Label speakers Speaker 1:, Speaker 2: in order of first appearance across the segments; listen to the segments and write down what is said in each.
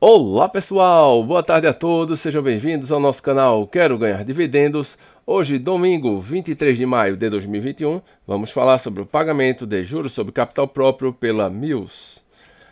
Speaker 1: Olá pessoal, boa tarde a todos, sejam bem-vindos ao nosso canal Quero Ganhar Dividendos. Hoje, domingo 23 de maio de 2021, vamos falar sobre o pagamento de juros sobre capital próprio pela Mills.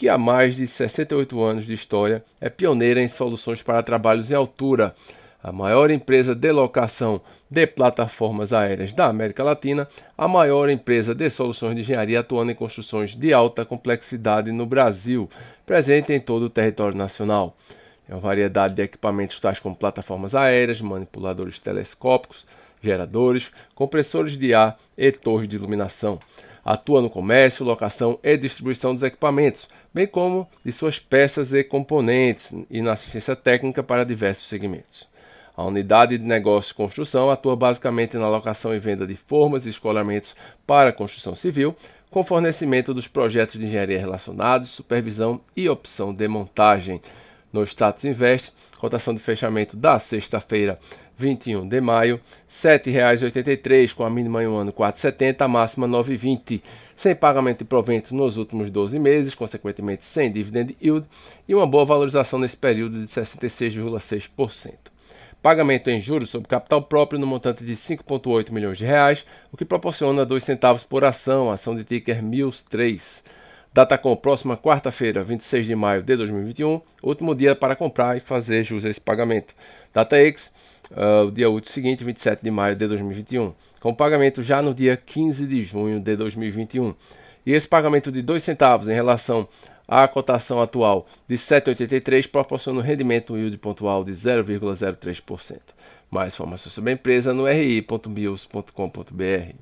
Speaker 1: que há mais de 68 anos de história é pioneira em soluções para trabalhos em altura. A maior empresa de locação de plataformas aéreas da América Latina, a maior empresa de soluções de engenharia atuando em construções de alta complexidade no Brasil, presente em todo o território nacional. É uma variedade de equipamentos tais como plataformas aéreas, manipuladores telescópicos, geradores, compressores de ar e torres de iluminação. Atua no comércio, locação e distribuição dos equipamentos, bem como de suas peças e componentes, e na assistência técnica para diversos segmentos. A unidade de negócio e construção atua basicamente na locação e venda de formas e escolamentos para a construção civil, com fornecimento dos projetos de engenharia relacionados, supervisão e opção de montagem no Status Invest, cotação de fechamento da sexta-feira, 21 de maio, R$ 7,83, com a mínima em um ano 4,70, a máxima 9,20, sem pagamento de proventos nos últimos 12 meses, consequentemente sem dividend yield, e uma boa valorização nesse período de 66,6% pagamento em juros sobre capital próprio no montante de 5,8 milhões de reais, o que proporciona 2 centavos por ação, ação de ticker MUS3. Datacom, próxima quarta-feira, 26 de maio de 2021, último dia para comprar e fazer jus a esse pagamento. DataX, uh, ah, o dia útil seguinte, 27 de maio de 2021, com pagamento já no dia 15 de junho de 2021. E esse pagamento de 2 centavos em relação à cotação atual de 7,83 proporciona um rendimento yield pontual de 0,03%. Mais informações sobre a empresa no ri.mills.com.br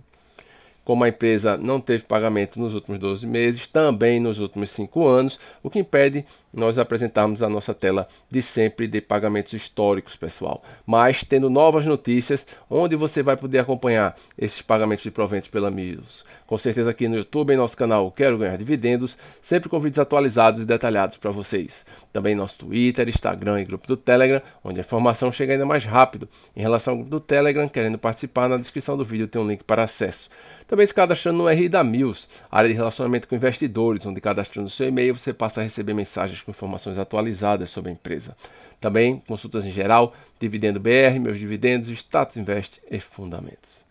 Speaker 1: como a empresa não teve pagamento nos últimos 12 meses, também nos últimos 5 anos, o que impede nós apresentarmos a nossa tela de sempre de pagamentos históricos, pessoal. Mas tendo novas notícias, onde você vai poder acompanhar esses pagamentos de proventos pela Mills. Com certeza aqui no YouTube, em nosso canal Quero Ganhar Dividendos, sempre com vídeos atualizados e detalhados para vocês. Também nosso Twitter, Instagram e grupo do Telegram, onde a informação chega ainda mais rápido. Em relação ao grupo do Telegram, querendo participar, na descrição do vídeo tem um link para acesso. Também se cadastrando no RI da Mills, área de relacionamento com investidores, onde cadastrando seu e-mail você passa a receber mensagens com informações atualizadas sobre a empresa. Também consultas em geral, Dividendo BR, Meus Dividendos, Status Invest e Fundamentos.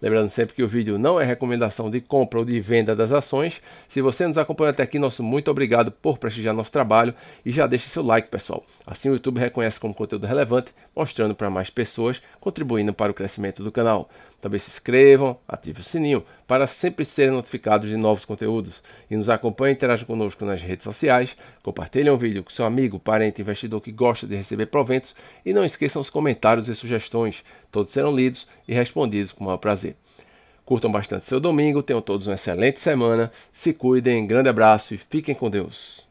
Speaker 1: Lembrando sempre que o vídeo não é recomendação de compra ou de venda das ações. Se você nos acompanha até aqui, nosso muito obrigado por prestigiar nosso trabalho e já deixe seu like, pessoal. Assim o YouTube reconhece como conteúdo relevante, mostrando para mais pessoas, contribuindo para o crescimento do canal. Também se inscrevam, ative o sininho para sempre serem notificados de novos conteúdos e nos acompanhe, e interajam conosco nas redes sociais. compartilhe o vídeo com seu amigo, parente, investidor que gosta de receber proventos e não esqueçam os comentários e sugestões. Todos serão lidos e respondidos com o maior prazer. Curtam bastante seu domingo, tenham todos uma excelente semana, se cuidem, grande abraço e fiquem com Deus.